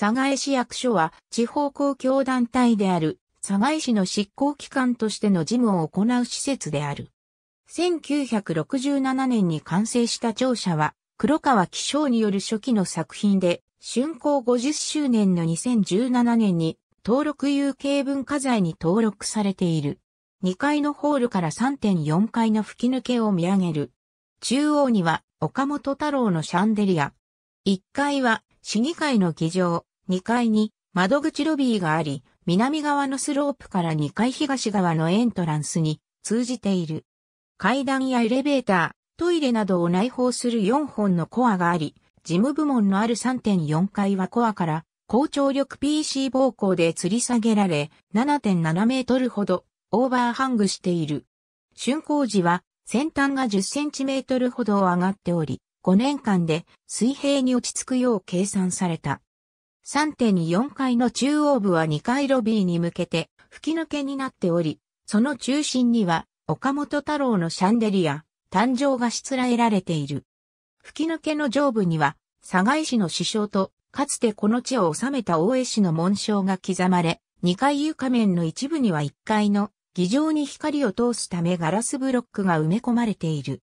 佐賀江市役所は地方公共団体である佐賀江市の執行機関としての事務を行う施設である。1967年に完成した庁舎は黒川紀章による初期の作品で、竣工50周年の2017年に登録有形文化財に登録されている。2階のホールから3.4階の吹き抜けを見上げる。中央には岡本太郎のシャンデリア。1階は市議会の議場、2階に窓口ロビーがあり、南側のスロープから2階東側のエントランスに通じている。階段やエレベーター、トイレなどを内包する4本のコアがあり、事務部門のある3.4階はコアから高張力 PC 暴行で吊り下げられ、7.7メートルほどオーバーハングしている。竣工時は先端が10センチメートルほど上がっており、5年間で水平に落ち着くよう計算された。3.4階の中央部は2階ロビーに向けて吹き抜けになっており、その中心には岡本太郎のシャンデリア、誕生がしつらえられている。吹き抜けの上部には、佐賀市の師匠と、かつてこの地を治めた大江市の紋章が刻まれ、2階床面の一部には1階の議場に光を通すためガラスブロックが埋め込まれている。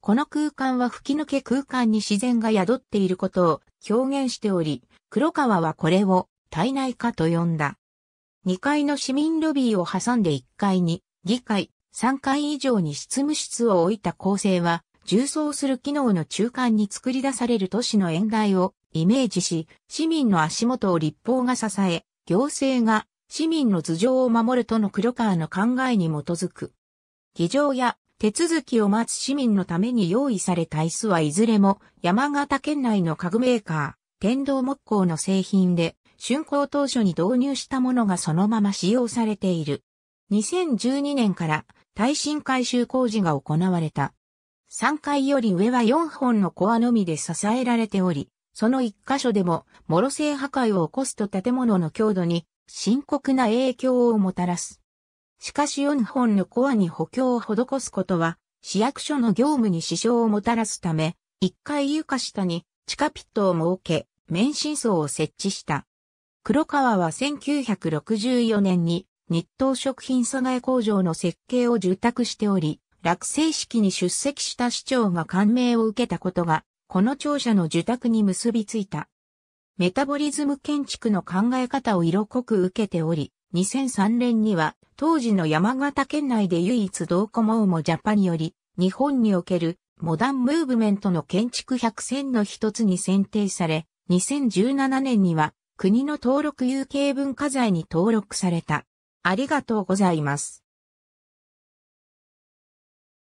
この空間は吹き抜け空間に自然が宿っていることを表現しており、黒川はこれを体内化と呼んだ。2階の市民ロビーを挟んで1階に議会、3階以上に執務室を置いた構成は、重装する機能の中間に作り出される都市の円台をイメージし、市民の足元を立法が支え、行政が市民の頭上を守るとの黒川の考えに基づく。議場や手続きを待つ市民のために用意された椅子はいずれも山形県内の家具メーカー、天童木工の製品で、竣工当初に導入したものがそのまま使用されている。2012年から耐震改修工事が行われた。3階より上は4本のコアのみで支えられており、その1箇所でも、諸星破壊を起こすと建物の強度に深刻な影響をもたらす。しかし4本のコアに補強を施すことは、市役所の業務に支障をもたらすため、1階床下に地下ピットを設け、免震層を設置した。黒川は1964年に日東食品阻害工場の設計を受託しており、落成式に出席した市長が感銘を受けたことが、この庁舎の受託に結びついた。メタボリズム建築の考え方を色濃く受けており、2003年には当時の山形県内で唯一同コモウモジャパンより日本におけるモダンムーブメントの建築百選の一つに選定され、2017年には国の登録有形文化財に登録された。ありがとうございます。